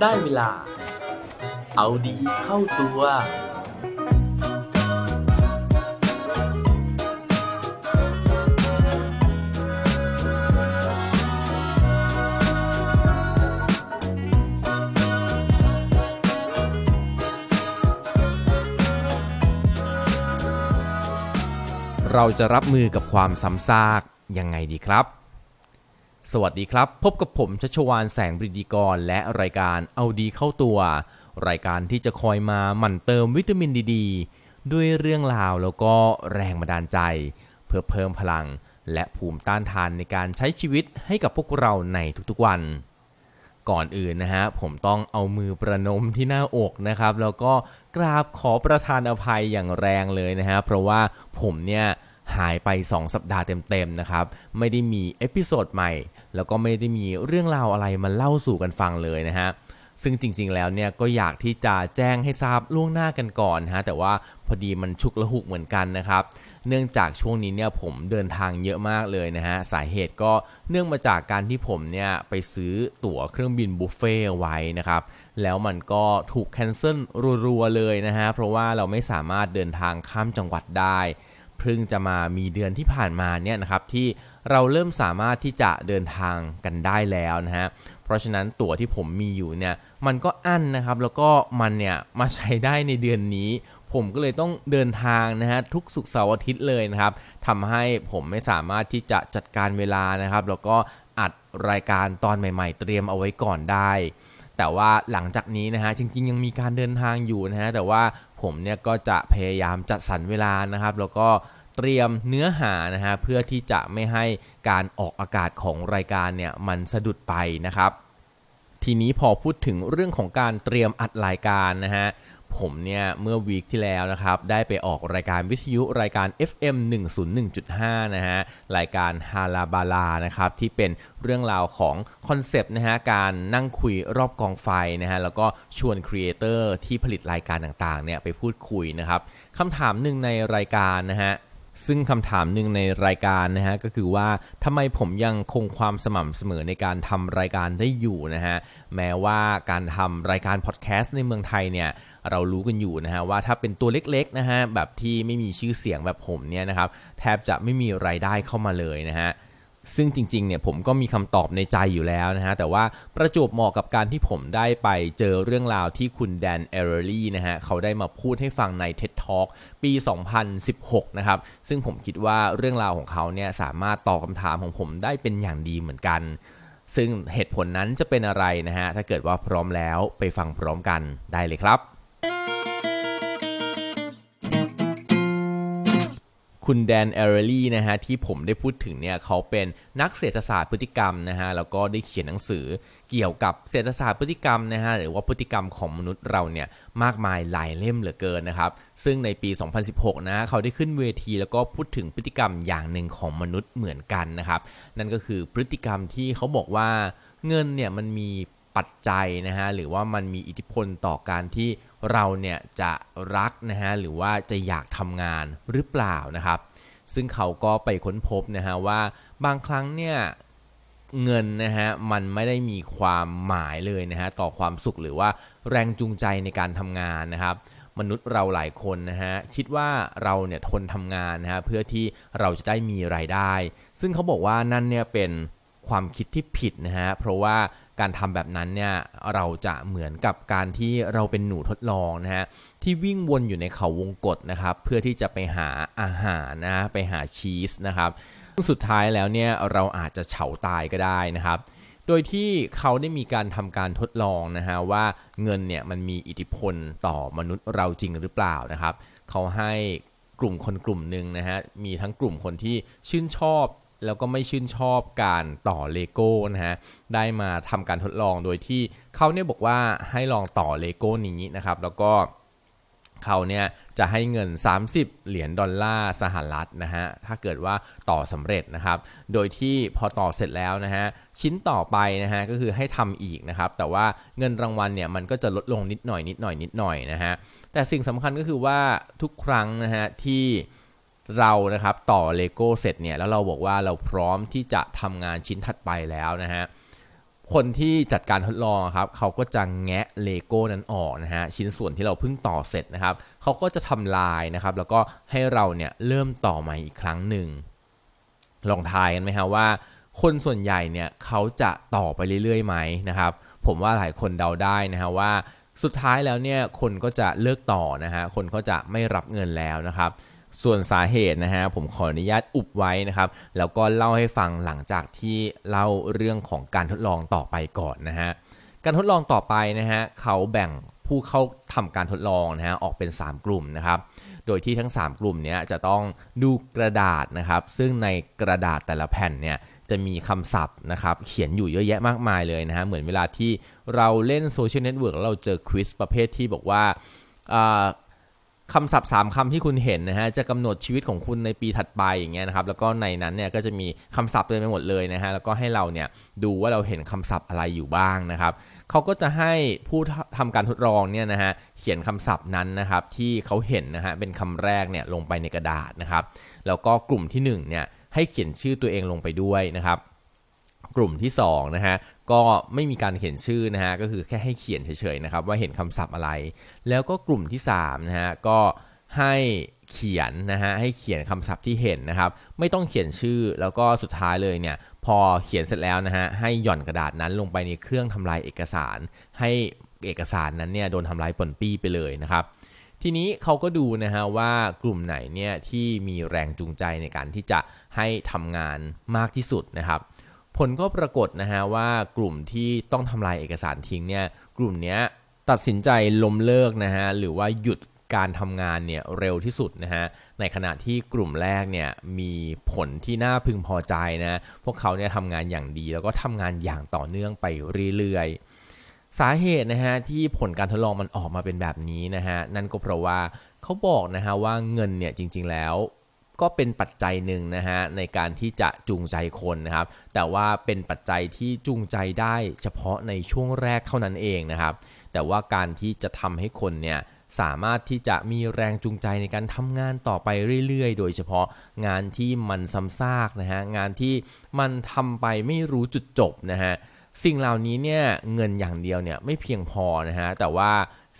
ได้เวลา เอาดีเข้าตัว เราจะรับมือกับความซ้ำซากยังไงดีครับสวัสดีครับ พบกับผมชัชวานแสงบริดีกรและรายการเอาดีเข้าตัว รายการที่จะคอยมาหมั่นเติมวิตามินดีดด้วยเรื่องราวแล้วก็แรงบันดาลใจ เพื่อเพิ่มพลังและภูมิต้านทานในการใช้ชีวิตให้กับพวกเราในทุกๆวัน ก่อนอื่นนะฮะผมต้องเอามือประนมที่หน้าอกนะครับ แล้วก็กราบขอประทานอภัยอย่างแรงเลยนะฮะเพราะว่าผมเนี่ยหายไป 2 สัปดาห์เต็มๆนะครับไม่ได้มีเอพิโซดใหม่ แล้วก็ไม่ได้มีเรื่องราวอะไรมาเล่าสู่กันฟังเลยนะฮะ ซึ่งจริงๆแล้วเนี่ยก็อยากที่จะแจ้งให้ทราบล่วงหน้ากันก่อนฮะแต่ว่าพอดีมันชุกละหุกเหมือนกันนะครับ เนื่องจากช่วงนี้เนี่ยผมเดินทางเยอะมากเลยนะฮะ สาเหตุก็เนื่องมาจากการที่ผมเนี่ยไปซื้อตั๋วเครื่องบินบุฟเฟ่ไว้นะครับ แล้วมันก็ถูกแคนเซิลรัวๆเลยนะฮะเพราะว่าเราไม่สามารถเดินทางข้ามจังหวัดได้เพิ่งจะมามีเดือนที่ผ่านมาเนี่ยนะครับที่เราเริ่มสามารถที่จะเดินทางกันได้แล้วนะฮะเพราะฉะนั้นตั๋วที่ผมมีอยู่เนี่ยมันก็อั้นนะครับแล้วก็มันเนี่ยมาใช้ได้ในเดือนนี้ ผมก็เลยต้องเดินทางนะฮะทุกสุกเสาร์อาทิตย์เลยนะครับทำให้ผมไม่สามารถที่จะจัดการเวลานะครับแล้วก็อัดรายการตอนใหม่ๆ เตรียมเอาไว้ก่อนได้แต่ว่าหลังจากนี้นะฮะจริงๆยังมีการเดินทางอยู่นะฮะแต่ว่าผมเนี่ยก็จะพยายามจัดสรรเวลานะครับ แล้วก็เตรียมเนื้อหานะฮะเพื่อที่จะไม่ให้การออกอากาศของรายการเนี่ยมันสะดุดไปนะครับ ทีนี้พอพูดถึงเรื่องของการเตรียมอัดรายการนะฮะผมเนี่ย เมื่อวีคที่แล้วนะครับ ได้ไปออกรายการวิทยุรายการ FM 101.5นะฮะรายการฮาลาบาลานะครับที่เป็นเรื่องราวของคอนเซปต์นะฮะการนั่งคุยรอบกองไฟนะฮะแล้วก็ชวนครีเอเตอร์ที่ผลิตรายการต่างๆเนี่ยไปพูดคุยนะครับคำถามหนึ่งในรายการนะฮะ ซึ่งคำถามหนึ่งในรายการนะฮะก็คือว่าทำไมผมยังคงความสม่ำเสมอในการทำรายการได้อยู่นะฮะแม้ว่าการทำรายการพอดแคสต์ในเมืองไทยเนี่ยเรารู้กันอยู่นะฮะว่าถ้าเป็นตัวเล็กๆนะฮะแบบที่ไม่มีชื่อเสียงแบบผมเนี่ยนะครับแทบจะไม่มีไรายได้เข้ามาเลยนะฮะซึ่งจริงๆเนี่ยผมก็มีคำตอบในใจอยู่แล้วนะฮะแต่ว่าประจวบเหมาะกับการที่ผมได้ไปเจอเรื่องราวที่คุณแดนเอร์ลี่นะฮะเขาได้มาพูดให้ฟังใน TED Talk ปี 2016 นะครับ ซึ่งผมคิดว่าเรื่องราวของเขาเนี่ยสามารถตอบคำถามของผมได้เป็นอย่างดีเหมือนกัน ซึ่งเหตุผลนั้นจะเป็นอะไรนะฮะถ้าเกิดว่าพร้อมแล้วไปฟังพร้อมกันได้เลยครับคุณแดนแอรลี่นะฮะที่ผมได้พูดถึงเนี่ยเขาเป็นนักเศรษฐศาสตร์พฤติกรรมนะฮะแล้วก็ได้เขียนหนังสือเกี่ยวกับเศรษฐศาสตร์พฤติกรรมนะฮะหรือว่าพฤติกรรมของมนุษย์เราเนี่ยมากมายหลายเล่มเหลือเกินนะครับซึ่งในปี 2016 นะเขาได้ขึ้นเวที แล้วก็พูดถึงพฤติกรรมอย่างหนึ่งของมนุษย์เหมือนกันนะครับนั่นก็คือพฤติกรรมที่เขาบอกว่าเงินเนี่ยมันมีปัจจัยนะฮะหรือว่ามันมีอิทธิพลต่อการที่เราเนี่ยจะรักนะฮะหรือว่าจะอยากทำงานหรือเปล่านะครับ ซึ่งเขาก็ไปค้นพบนะฮะว่าบางครั้งเนี่ยเงินนะฮะมันไม่ได้มีความหมายเลยนะฮะ ต่อความสุขหรือว่าแรงจูงใจในการทำงานนะครับ มนุษย์เราหลายคนนะฮะ คิดว่าเราเนี่ยทนทำงานนะฮะเพื่อที่เราจะได้มีรายได้ ซึ่งเขาบอกว่านั่นเนี่ยเป็นความคิดที่ผิดนะฮะเพราะว่าการทำแบบนั้นเนี่ยเราจะเหมือนกับการที่เราเป็นหนูทดลองนะฮะที่วิ่งวนอยู่ในเขาวงกฏนะครับ เพื่อที่จะไปหาอาหารนะไปหาชีสนะครับสุดท้ายแล้วเนี่ยเราอาจจะเฉาตายก็ได้นะครับ โดยที่เขาได้มีการทำการทดลองนะฮะว่าเงินเนี่ยมันมีอิทธิพลต่อมนุษย์เราจริงหรือเปล่านะครับ เขาให้กลุ่มคนกลุ่มหนึ่งนะฮะมีทั้งกลุ่มคนที่ชื่นชอบแล้วก็ไม่ชื่นชอบการต่อเลโก้นะฮะ ได้มาทำการทดลองโดยที่เขาเนี่ยบอกว่าให้ลองต่อเลโก้นี้นะครับ แล้วก็เขาเนี่ยจะให้เงิน 30 เหรียญดอลลาร์สหรัฐนะฮะ ถ้าเกิดว่าต่อสำเร็จนะครับ โดยที่พอต่อเสร็จแล้วนะฮะชิ้นต่อไปนะฮะก็คือให้ทำอีกนะครับ แต่ว่าเงินรางวัลเนี่ยมันก็จะลดลงนิดหน่อยนิดหน่อยนิดหน่อยนะฮะ แต่สิ่งสำคัญก็คือว่าทุกครั้งนะฮะที่เรานะครับต่อเลโก้เสร็จเนี่ยแล้วเราบอกว่าเราพร้อมที่จะทำงานชิ้นถัดไปแล้วนะฮะคนที่จัดการทดลองครับ เขาก็จะแงะเลโก้นั้นออกนะฮะชิ้นส่วนที่เราเพิ่งต่อเสร็จนะครับเขาก็จะทำลายนะครับ แล้วก็ให้เราเนี่ยเริ่มต่อใหม่อีกครั้งหนึ่งลองทายกันไหมฮะว่า คนส่วนใหญ่เนี่ยเขาจะต่อไปเรื่อยๆไหมนะครับ ผมว่าหลายคนเดาได้นะฮะว่าสุดท้ายแล้วเนี่ย คนก็จะเลิกต่อนะฮะคนก็จะไม่รับเงินแล้วนะครับส่วนสาเหตุนะฮะผมขออนุญาตอุบไว้นะครับ แล้วก็เล่าให้ฟังหลังจากที่เล่าเรื่องของการทดลองต่อไปก่อนนะฮะการทดลองต่อไปนะฮะเขาแบ่งผู้เข้าทำการทดลองนะฮะออกเป็น 3 กลุ่มนะครับ โดยที่ทั้ง 3 กลุ่มนี้จะต้องดูกระดาษนะครับ ซึ่งในกระดาษแต่ละแผ่นเนี่ยจะมีคำศัพท์นะครับเขียนอยู่เยอะแยะมากมายเลยนะฮะเหมือนเวลาที่เราเล่นโซเชียลเน็ตเวิร์กเราเจอควิสประเภทที่บอกว่าคำศัพท์ 3คำที่คุณเห็นนะฮะจะกำหนดชีวิตของคุณในปีถัดไปอย่างเงี้ยนะครับ แล้วก็ในนั้นเนี่ยก็จะมีคำศัพท์เต็มไปหมดเลยนะฮะแล้วก็ให้เราเนี่ยดูว่าเราเห็นคำศัพท์อะไรอยู่บ้างนะครับเขาก็จะให้ผู้ทำการทดลองเนี่ยนะฮะเขียนคำศัพท์นั้นนะครับที่เขาเห็นนะฮะเป็นคำแรกเนี่ยลงไปในกระดาษนะครับแล้วก็กลุ่มที่1เนี่ยให้เขียนชื่อตัวเองลงไปด้วยนะครับกลุ่มที่2นะฮะ ก็ไม่มีการเขียนชื่อนะฮะ ก็คือแค่ให้เขียนเฉยๆนะครับ ว่าเห็นคำศัพท์อะไร แล้วก็กลุ่มที่3นะฮะ ก็ให้เขียนนะฮะ ให้เขียนคำศัพท์ที่เห็นนะครับ ไม่ต้องเขียนชื่อ แล้วก็สุดท้ายเลยเนี่ย พอเขียนเสร็จแล้วนะฮะ ให้หย่อนกระดาษนั้นลงไปในเครื่องทำลายเอกสาร ให้เอกสารนั้นเนี่ยโดนทำลายปนปี้ไปเลยนะครับ ทีนี้เขาก็ดูนะฮะว่ากลุ่มไหนเนี่ยที่มีแรงจูงใจในการที่จะให้ทำงานมากที่สุดนะครับผลก็ปรากฏนะฮะว่ากลุ่มที่ต้องทำลายเอกสารทิ้งเนี่ยกลุ่มนี้ตัดสินใจล้มเลิกนะฮะหรือว่าหยุดการทำงานเนี่ยเร็วที่สุดนะฮะในขณะที่กลุ่มแรกเนี่ยมีผลที่น่าพึงพอใจนะพวกเขาเนี่ยทำงานอย่างดีแล้วก็ทำงานอย่างต่อเนื่องไปเรื่อยๆสาเหตุนะฮะที่ผลการทดลองมันออกมาเป็นแบบนี้นะฮะนั่นก็เพราะว่าเขาบอกนะฮะว่าเงินเนี่ยจริงๆแล้วก็เป็นปัจจัยหนึ่งนะฮะในการที่จะจูงใจคนนะครับ แต่ว่าเป็นปัจจัยที่จูงใจได้เฉพาะในช่วงแรกเท่านั้นเองนะครับแต่ว่าการที่จะทำให้คนเนี่ยสามารถที่จะมีแรงจูงใจในการทำงานต่อไปเรื่อยๆ โดยเฉพาะงานที่มันซ้ำซากนะฮะงานที่มันทำไปไม่รู้จุดจบนะฮะสิ่งเหล่านี้เนี่ยเงินอย่างเดียวเนี่ยไม่เพียงพอนะฮะแต่ว่า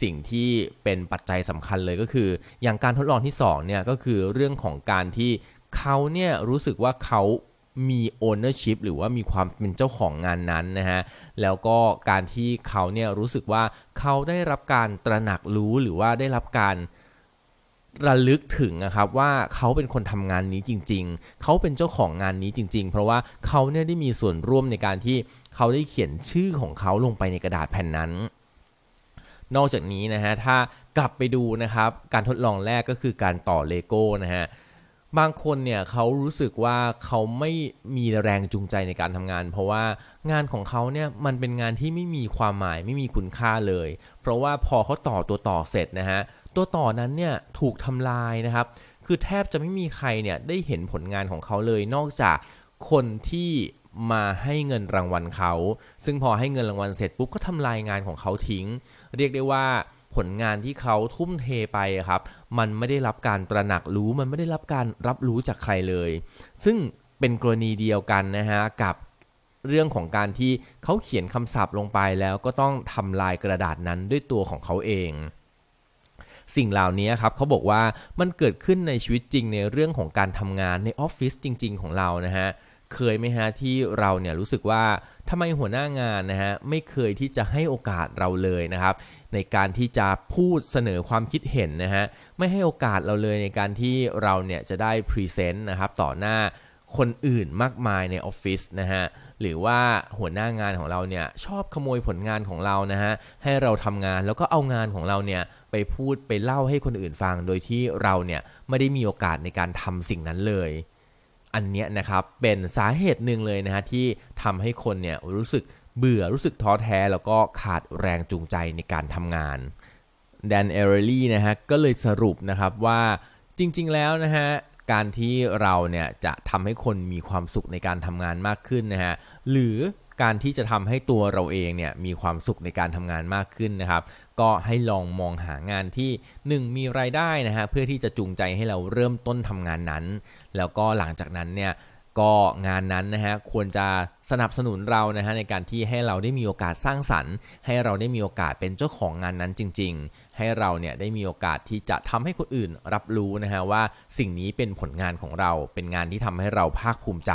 สิ่งที่เป็นปัจจัยสำคัญเลยก็คือ อย่างการทดลองที่2เนี่ยก็คือเรื่องของการที่เขาเนี่ยรู้สึกว่าเขามีโอเนอร์ชิพหรือว่ามีความเป็นเจ้าของงานนั้นนะฮะแล้วก็การที่เขาเนี่ยรู้สึกว่าเขาได้รับการตระหนักรู้หรือว่าได้รับการระลึกถึงนะครับว่าเขาเป็นคนทำงานนี้จริง ๆเขาเป็นเจ้าของงานนี้จริงๆ เพราะว่าเขาเนี่ยได้มีส่วนร่วมในการที่เขาได้เขียนชื่อของเขาลงไปในกระดาษแผ่นนั้นนอกจากนี้นะฮะถ้ากลับไปดูนะครับการทดลองแรกก็คือการต่อเลโก้นะฮะบางคนเนี่ยเขารู้สึกว่าเขาไม่มีแรงจูงใจในการทำงาน เพราะว่างานของเขาเนี่ยมันเป็นงานที่ไม่มีความหมายไม่มีคุณค่าเลย เพราะว่าพอเขาต่อตัวต่อเสร็จนะฮะตัวต่อนั้นเนี่ยถูกทำลายนะครับคือแทบจะไม่มีใครเนี่ยได้เห็นผลงานของเขาเลย นอกจากคนที่มาให้เงินรางวัลเขา ซึ่งพอให้เงินรางวัลเสร็จปุ๊บก็ทำลายงานของเขาทิ้ง เรียกได้ว่าผลงานที่เขาทุ่มเทไปครับ มันไม่ได้รับการตระหนักรู้ มันไม่ได้รับการรับรู้จากใครเลย ซึ่งเป็นกรณีเดียวกันนะฮะ กับเรื่องของการที่เขาเขียนคำศัพท์ลงไปแล้วก็ต้องทำลายกระดาษนั้นด้วยตัวของเขาเอง สิ่งเหล่านี้ครับเขาบอกว่ามันเกิดขึ้นในชีวิตจริงในเรื่องของการทำงานในออฟฟิศจริง ๆ ของเรานะฮะเเคยไหมฮะที่เราเนี่ยรู้สึกว่าทำไมหัวหน้างานนะฮะไม่เคยที่จะให้โอกาสเราเลยนะครับ ในการที่จะพูดเสนอความคิดเห็นนะฮะไม่ให้โอกาสเราเลยในการที่เราเนี่ยจะได้พรีเซนต์นะครับต่อหน้าคนอื่นมากมายในออฟฟิศนะฮะหรือว่าหัวหน้างานของเราเนี่ยชอบขโมยผลงานของเรานะฮะให้เราทำงานแล้วก็เอางานของเราเนี่ยไปพูดไปเล่าให้คนอื่นฟัง โดยที่เราเนี่ยไม่ได้มีโอกาสในการทำสิ่งนั้นเลยอันเนี้ยนะครับ เป็นสาเหตุหนึ่งเลยนะฮะที่ทำให้คนเนี่ยรู้สึกเบื่อรู้สึกท้อแท้ แล้วก็ขาดแรงจูงใจในการทำงานแดนเอเรลลี่นะฮะก็เลยสรุปนะครับว่าจริงๆแล้วนะฮะการที่เราเนี่ยจะทำให้คนมีความสุขในการทำงานมากขึ้นนะฮะหรือการที่จะทำให้ตัวเราเองเนี่ยมีความสุขในการทำงานมากขึ้นนะครับก็ให้ลองมองหางานที่ 1 มีรายได้นะฮะเพื่อที่จะจูงใจให้เราเริ่มต้นทำงานนั้น แล้วก็หลังจากนั้นเนี่ยก็งานนั้นนะฮะควรจะสนับสนุนเรานะฮะในการที่ให้เราได้มีโอกาสสร้างสรรค์ ให้เราได้มีโอกาสเป็นเจ้าของงานนั้นจริง ๆ ให้เราเนี่ยได้มีโอกาสที่จะทำให้คนอื่นรับรู้นะฮะว่าสิ่งนี้เป็นผลงานของเราเป็นงานที่ทำให้เราภาคภูมิใจ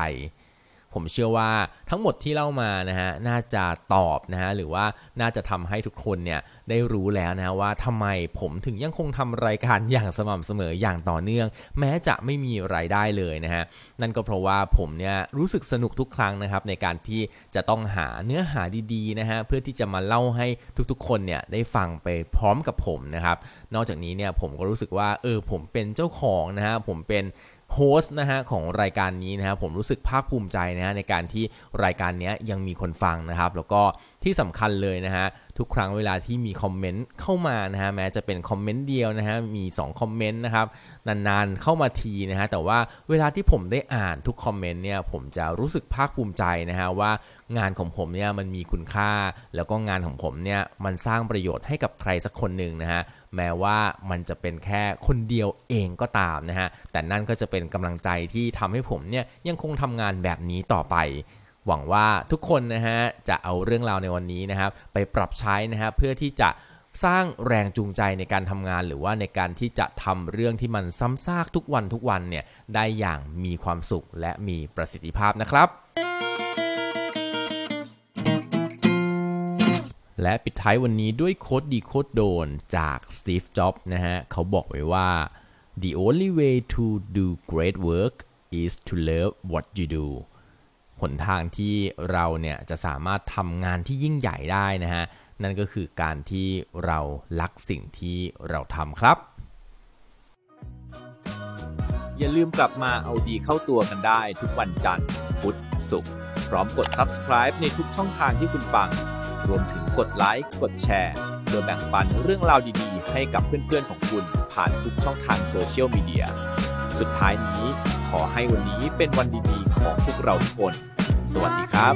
ผมเชื่อว่าทั้งหมดที่เล่ามานะฮะน่าจะตอบนะฮะหรือว่าน่าจะทำให้ทุกคนเนี่ยได้รู้แล้วนะว่าทำไมผมถึงยังคงทำรายการอย่างสม่ำเสมออย่างต่อเนื่องแม้จะไม่มีรายได้เลยนะฮะนั่นก็เพราะว่าผมเนี่ยรู้สึกสนุกทุกครั้งนะครับในการที่จะต้องหาเนื้อหาดีๆนะฮะเพื่อที่จะมาเล่าให้ทุกๆ คนเนี่ยได้ฟังไปพร้อมกับผมนะครับนอกจากนี้เนี่ยผมก็รู้สึกว่าเออผมเป็นเจ้าของนะฮะผมเป็นโฮสต์นะฮะของรายการนี้นะครับผมรู้สึกภาคภูมิใจนะฮะในการที่รายการนี้ยังมีคนฟังนะครับแล้วก็ที่สำคัญเลยนะฮะทุกครั้งเวลาที่มีคอมเมนต์เข้ามานะฮะแม้จะเป็นคอมเมนต์เดียวนะฮะมี2คอมเมนต์นะครับนานๆเข้ามาทีนะฮะแต่ว่าเวลาที่ผมได้อ่านทุกคอมเมนต์เนี่ยผมจะรู้สึกภาคภูมิใจนะฮะ ว่างานของผมเนี่ยมันมีคุณค่าแล้วก็งานของผมเนี่ยมันสร้างประโยชน์ให้กับใครสักคนหนึ่งนะฮะแม้ว่ามันจะเป็นแค่คนเดียวเองก็ตามนะฮะแต่นั่นก็จะเป็นกำลังใจที่ทำให้ผมเนี่ยยังคงทำงานแบบนี้ต่อไปหวังว่าทุกคนนะฮะจะเอาเรื่องราวในวันนี้นะครับไปปรับใช้นะฮะเพื่อที่จะสร้างแรงจูงใจในการทำงาน หรือว่าในการที่จะทำเรื่องที่มันซ้ำซากทุกวันทุกวันเนี่ยได้อย่างมีความสุขและมีประสิทธิภาพนะครับ และปิดท้ายวันนี้ด้วยโค้ดดีโค้ดโดนจากสตีฟ จ็อบนะฮะเขาบอกไว้ว่า the only way to do great work is to love what you do นทางที่เราเนี่ยจะสามารถทำงานที่ยิ่งใหญ่ได้นะฮะ นั่นก็คือการที่เรารักสิ่งที่เราทำครับ อย่าลืมกลับมาเอาดีเข้าตัวกันได้ทุกวันจันทร์ พุธศุกร์พร้อมกด subscribe ในทุกช่องทางที่คุณฟัง รวมถึงกดไลค์กดแชร์เพื่อแบ่งปันเรื่องราวดีๆให้กับเพื่อนๆของคุณผ่านทุกช่องทางโซเชียลมีเดียสุดท้ายนี้ขอให้วันนี้เป็นวันดีๆของพวกเราทุกคน สวัสดีครับ